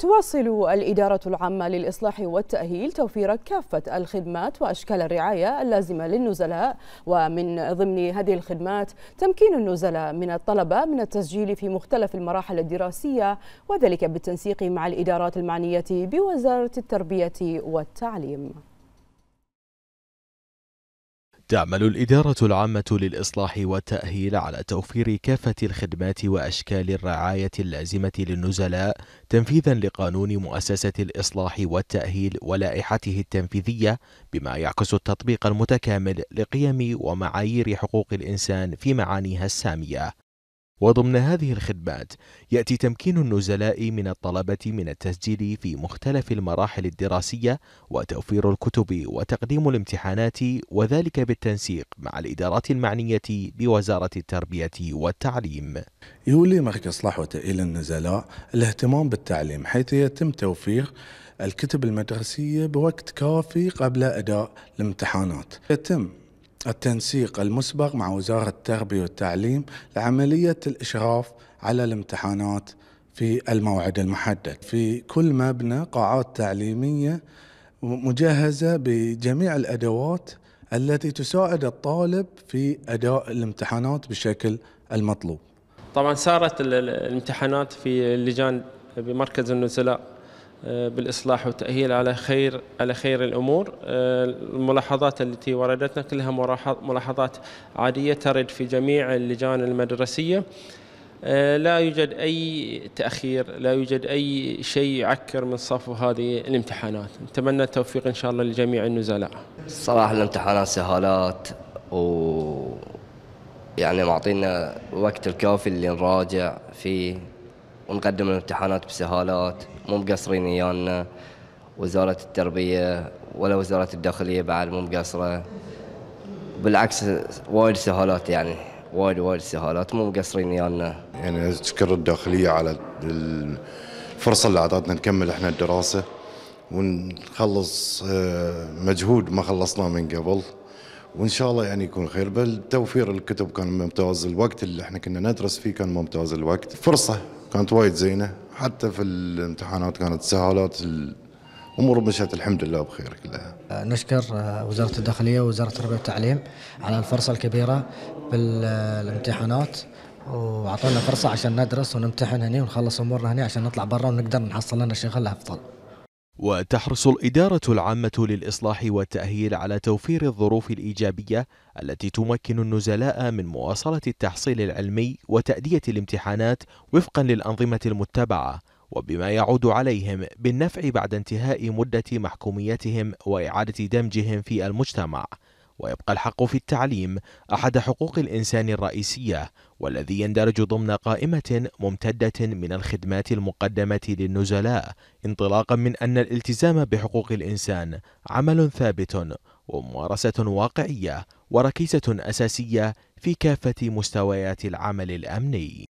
تواصل الإدارة العامة للإصلاح والتأهيل توفير كافة الخدمات وأشكال الرعاية اللازمة للنزلاء ومن ضمن هذه الخدمات تمكين النزلاء من الطلبة من التسجيل في مختلف المراحل الدراسية وذلك بالتنسيق مع الإدارات المعنية بوزارة التربية والتعليم تعمل الإدارة العامة للإصلاح والتأهيل على توفير كافة الخدمات وأشكال الرعاية اللازمة للنزلاء تنفيذا لقانون مؤسسة الإصلاح والتأهيل ولائحته التنفيذية بما يعكس التطبيق المتكامل لقيم ومعايير حقوق الإنسان في معانيها السامية وضمن هذه الخدمات يأتي تمكين النزلاء من الطلبة من التسجيل في مختلف المراحل الدراسية وتوفير الكتب وتقديم الامتحانات وذلك بالتنسيق مع الإدارات المعنية بوزارة التربية والتعليم يولي مركز صلاح وتأهيل النزلاء الاهتمام بالتعليم حيث يتم توفير الكتب المدرسية بوقت كافي قبل أداء الامتحانات يتم التنسيق المسبق مع وزارة التربية والتعليم لعملية الإشراف على الامتحانات في الموعد المحدد في كل مبنى قاعات تعليمية مجهزة بجميع الأدوات التي تساعد الطالب في أداء الامتحانات بشكل المطلوب طبعا صارت الامتحانات في اللجان بمركز النزلاء آه، بالاصلاح والتاهيل على خير على خير الامور آه، الملاحظات التي وردتنا كلها ملاحظات عاديه ترد في جميع اللجان المدرسيه آه، لا يوجد اي تاخير لا يوجد اي شيء يعكر من صفو هذه الامتحانات نتمنى التوفيق ان شاء الله لجميع النزلاء الصراحه الامتحانات سهالات و يعني معطينا وقت الكافي اللي نراجع فيه ونقدم الامتحانات بسهالات مو مقصرين ايانا وزارة التربية ولا وزارة الداخلية بعد مو مقصرة بالعكس وايد سهالات يعني وايد وايد سهالات مو مقصرين ايانا يعني اشكر الداخلية على الفرصة اللي اعطتنا نكمل احنا الدراسة ونخلص آه، مجهود ما خلصناه من قبل وان شاء الله يعني يكون خير بل توفير الكتب كان ممتاز الوقت اللي احنا كنا ندرس فيه كان ممتاز الوقت فرصه كانت وايد زينه حتى في الامتحانات كانت سهالات الامور مشت الحمد لله بخير كلها. نشكر آه، وزاره الداخليه ووزاره التربيه والتعليم على الفرصه الكبيره بالامتحانات واعطونا فرصه عشان ندرس ونمتحن هنا ونخلص امورنا هنا عشان نطلع برا ونقدر نحصل لنا شغل افضل. وتحرص الإدارة العامة للإصلاح والتأهيل على توفير الظروف الإيجابية التي تمكن النزلاء من مواصلة التحصيل العلمي وتأدية الامتحانات وفقا للأنظمة المتبعة وبما يعود عليهم بالنفع بعد انتهاء مدة محكوميتهم وإعادة دمجهم في المجتمع ويبقى الحق في التعليم أحد حقوق الإنسان الرئيسية والذي يندرج ضمن قائمة ممتدة من الخدمات المقدمة للنزلاء انطلاقا من أن الالتزام بحقوق الإنسان عمل ثابت وممارسة واقعية وركيزة أساسية في كافة مستويات العمل الأمني